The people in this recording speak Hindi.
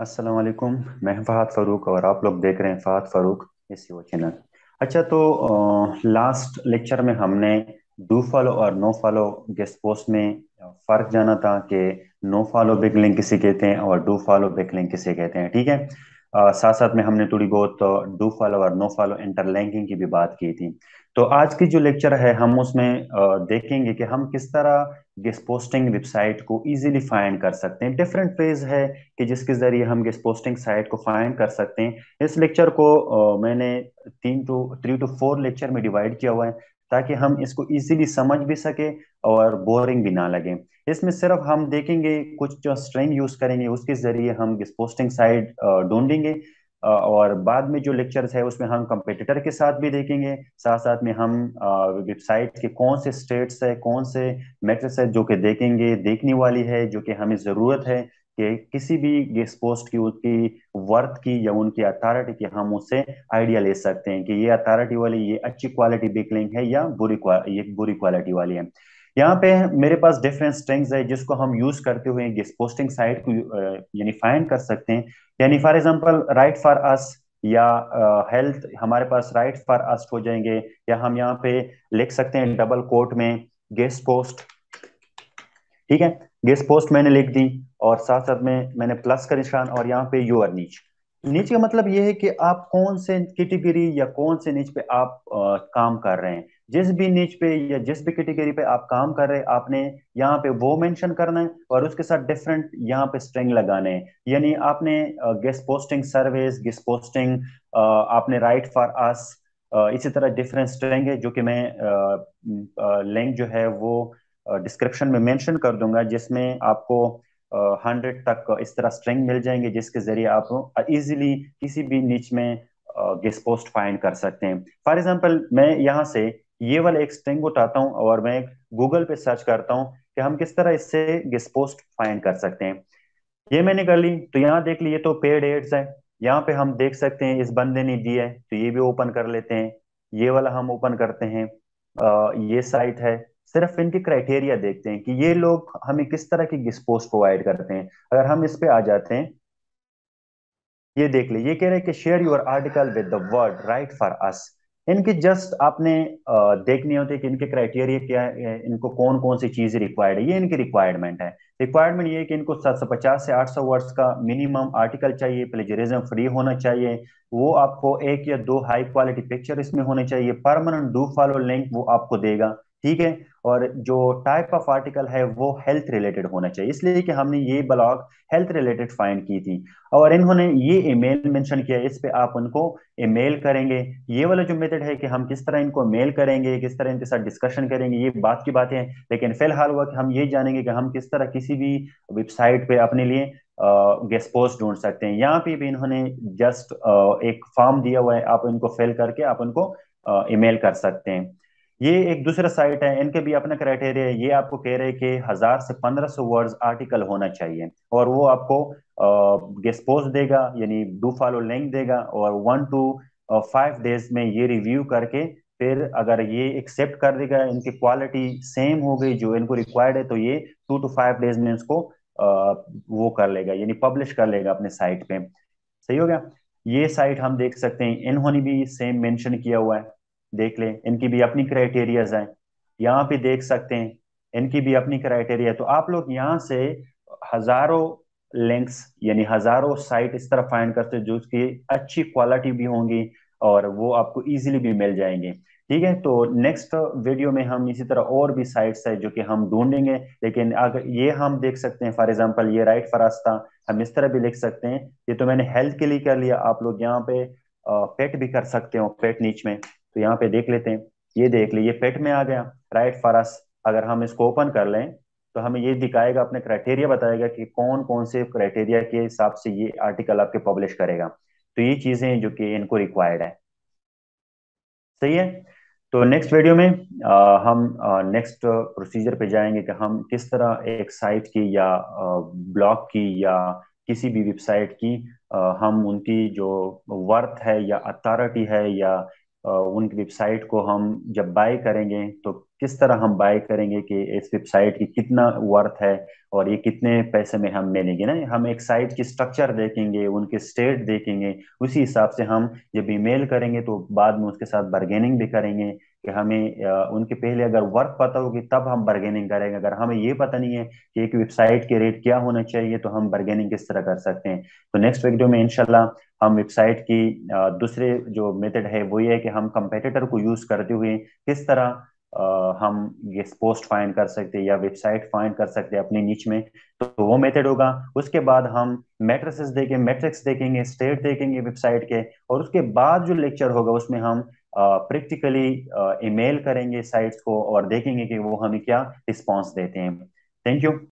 असलम मैं फहद फ़ारूक और आप लोग देख रहे हैं फहद फ़ारूक इस वो चैनल अच्छा तो लास्ट लेक्चर में हमने डू फॉलो और नो फॉलो गेस्ट पोस्ट में फ़र्क जाना था कि नो फॉलो बिग लिंक किसे कहते हैं और डू फॉलो बिग लिंक किसे कहते हैं ठीक है साथ साथ में हमने थोड़ी बहुत डू फॉलो और नो फॉलो इंटरलैंकिंग की भी बात की थी तो आज की जो लेक्चर है हम उसमें देखेंगे कि हम किस तरह गेस्ट पोस्टिंग वेबसाइट को इजीली फाइंड कर सकते हैं डिफरेंट वेज है कि जिसके जरिए हम गेस्ट पोस्टिंग साइट को फाइंड कर सकते हैं इस लेक्चर को मैंने तीन two three two four lecture में डिवाइड किया हुआ है ताकि हम इसको इजीली समझ भी सके और बोरिंग भी ना लगे इसमें सिर्फ हम देखेंगे कुछ जो स्ट्रिंग यूज करेंगे उसके जरिए हम इस पोस्टिंग साइड ढूंढेंगे और बाद में जो लेक्चर्स है उसमें हम कंपटीटर के साथ भी देखेंगे साथ साथ में हम वेबसाइट के कौन से स्टेट्स है कौन से मेट्रिक्स है जो कि देखेंगे देखने वाली है जो कि हमें ज़रूरत है कि किसी भी गेस्ट पोस्ट की उसकी वर्थ की या उनकी अथॉरिटी की हम उससे आइडिया ले सकते हैं कि ये अथॉरिटी वाली ये अच्छी क्वालिटी बिकलिंग है या बुरी ये बुरी क्वालिटी वाली है यहाँ पे मेरे पास डिफरेंट स्ट्रेंग्स है जिसको हम यूज करते हुए गेस्ट पोस्टिंग साइट को यानी फाइन कर सकते हैं यानी for example write for us या हेल्थ uh, हमारे पास राइट फॉर अस हो जाएंगे या हम यहाँ पे लिख सकते हैं डबल कोट में गेस्ट पोस्ट ठीक है गेस्ट पोस्ट मैंने लिख दी और साथ साथ में मैंने प्लस का निशान और यहाँ पे यू आर नीच नीच का मतलब ये है कि आप कौन से कैटेगरी या कौन से नीच पे आप आ, काम कर रहे हैं जिस भी नीच पे या जिस भी कैटेगरी पे आप काम कर रहे हैं आपने यहाँ पे वो मेंशन करना है और उसके साथ डिफरेंट यहाँ पे स्ट्रिंग लगाने हैं यानी आपने guest posting service guest posting आपने राइट फॉर अस इसी तरह डिफरेंट स्ट्रिंग है जो कि मैं लिंक जो है वो डिस्क्रिप्शन में मेंशन कर दूंगा जिसमें आपको हंड्रेड तक इस तरह स्ट्रिंग मिल जाएंगे जिसके जरिए आप इजीली किसी भी नीच में गेस पोस्ट फाइंड कर सकते हैं फॉर एग्जाम्पल मैं यहाँ से ये वाला एक स्ट्रिंग उठाता हूं और मैं गूगल पे सर्च करता हूँ कि हम किस तरह इससे गेस पोस्ट फाइंड कर सकते हैं ये मैंने कर ली तो यहाँ देख ली ये तो पेड एड्स है यहाँ पे हम देख सकते हैं इस बंदे ने दिया है तो ये भी ओपन कर लेते हैं ये वाला हम ओपन करते हैं आ, ये साइट है सिर्फ इनके क्राइटेरिया देखते हैं कि ये लोग हमें किस तरह की डिस्पोज प्रोवाइड करते हैं अगर हम इस पे आ जाते हैं ये देख ये कह रहे हैं कि share your article with the word write for us इनके जस्ट आपने देखने होते कि इनके क्राइटेरिया क्या है इनको कौन कौन सी चीज रिक्वायर्ड है ये इनकी रिक्वायरमेंट है रिक्वायरमेंट ये है कि इनको सात सौ पचास से आठ सौ वर्ड्स का मिनिमम आर्टिकल चाहिए प्लेजरिज्म फ्री होना चाहिए वो आपको एक या दो हाई क्वालिटी पिक्चर इसमें होने चाहिए परमानेंट डू फॉलो लिंक वो आपको देगा ठीक है और जो टाइप ऑफ आर्टिकल है वो हेल्थ रिलेटेड होना चाहिए इसलिए कि हमने ये ब्लॉग हेल्थ रिलेटेड फाइंड की थी और इन्होंने ये ईमेल मेंशन किया इस पे आप उनको ईमेल करेंगे ये वाला जो मेथड है कि हम किस तरह इनको मेल करेंगे किस तरह इनके साथ डिस्कशन करेंगे ये बात की बातें हैं लेकिन फिलहाल हुआ कि हम ये जानेंगे कि हम किस तरह किसी भी वेबसाइट पे अपने लिए गेस्ट पोस्ट ढूंढ सकते हैं यहाँ पे भी इन्होंने जस्ट एक फॉर्म दिया हुआ है आप इनको फिल करके आप उनको ईमेल कर सकते हैं ये एक दूसरा साइट है इनके भी अपने क्राइटेरिया है ये आपको कह रहे हैं कि हजार से पंद्रह सौ वर्ड आर्टिकल होना चाहिए और वो आपको गेस्पोज देगा यानी डू फॉलो लिंक देगा और वन टू फाइव डेज में ये रिव्यू करके फिर अगर ये एक्सेप्ट कर देगा इनकी क्वालिटी सेम हो गई जो इनको रिक्वायर्ड है तो ये टू टू फाइव डेज में इसको वो कर लेगा यानी पब्लिश कर लेगा अपने साइट पे सही हो गया ये साइट हम देख सकते हैं इन्होंने भी सेम मेंशन किया हुआ है देख लें इनकी भी अपनी क्राइटेरियाज हैं यहाँ पे देख सकते हैं इनकी भी अपनी क्राइटेरिया तो आप लोग यहाँ से हजारों लिंक्स यानी हजारों साइट इस तरह फाइंड करते जो उसकी अच्छी क्वालिटी भी होंगी और वो आपको इजीली भी मिल जाएंगे ठीक है तो नेक्स्ट वीडियो में हम इसी तरह और भी साइट्स है जो कि हम ढूंढेंगे लेकिन अगर ये हम देख सकते हैं फॉर एग्जांपल ये राइट फरास्ता हम इस तरह भी लिख सकते हैं ये तो मैंने हेल्थ के लिए कर लिया आप लोग यहाँ पे पेट भी कर सकते हो पेट नीच में तो यहाँ पे देख लेते हैं ये देख लीजिए पेट में आ गया राइट फॉर अस अगर हम इसको ओपन कर लें तो हमें ये दिखाएगा अपने क्राइटेरिया बताएगा कि कौन कौन से क्राइटेरिया के हिसाब से ये आर्टिकल आपके पब्लिश करेगा तो ये चीजें जो कि इनको रिक्वायर्ड है सही है तो नेक्स्ट वीडियो में आ, हम नेक्स्ट प्रोसीजर पे जाएंगे कि हम किस तरह एक साइट की या ब्लॉग की या किसी भी वेबसाइट की आ, हम उनकी जो वर्थ है या अथॉरिटी है या उनकी वेबसाइट को हम जब बाय करेंगे तो किस तरह हम बाय करेंगे कि इस वेबसाइट की कितना वर्थ है और ये कितने पैसे में हम मिलेंगे ना हम एक साइट की स्ट्रक्चर देखेंगे उनके स्टेट देखेंगे उसी हिसाब से हम जब ईमेल करेंगे तो बाद में उसके साथ बार्गेनिंग भी करेंगे कि हमें उनके पहले अगर वर्क पता होगी तब हम बर्गेनिंग करेंगे अगर हमें ये पता नहीं है कि एक वेबसाइट के रेट क्या होना चाहिए तो हम बर्गेनिंग किस तरह कर सकते हैं तो नेक्स्ट वीडियो में इनशाला हम वेबसाइट की दूसरे जो मेथड है वो ये है कि हम कंपेटिटर को यूज करते हुए किस तरह हम ये पोस्ट फाइंड कर सकते हैं या वेबसाइट फाइंड कर सकते अपने नीच में तो वो मेथड होगा उसके बाद हम मैट्रिसेस देखें मेट्रिक्स देखेंगे स्टेट देखेंगे वेबसाइट के और उसके बाद जो लेक्चर होगा उसमें हम प्रैक्टिकली ईमेल करेंगे साइट्स को और देखेंगे कि वो हमें क्या रिस्पॉन्स देते हैं थैंक यू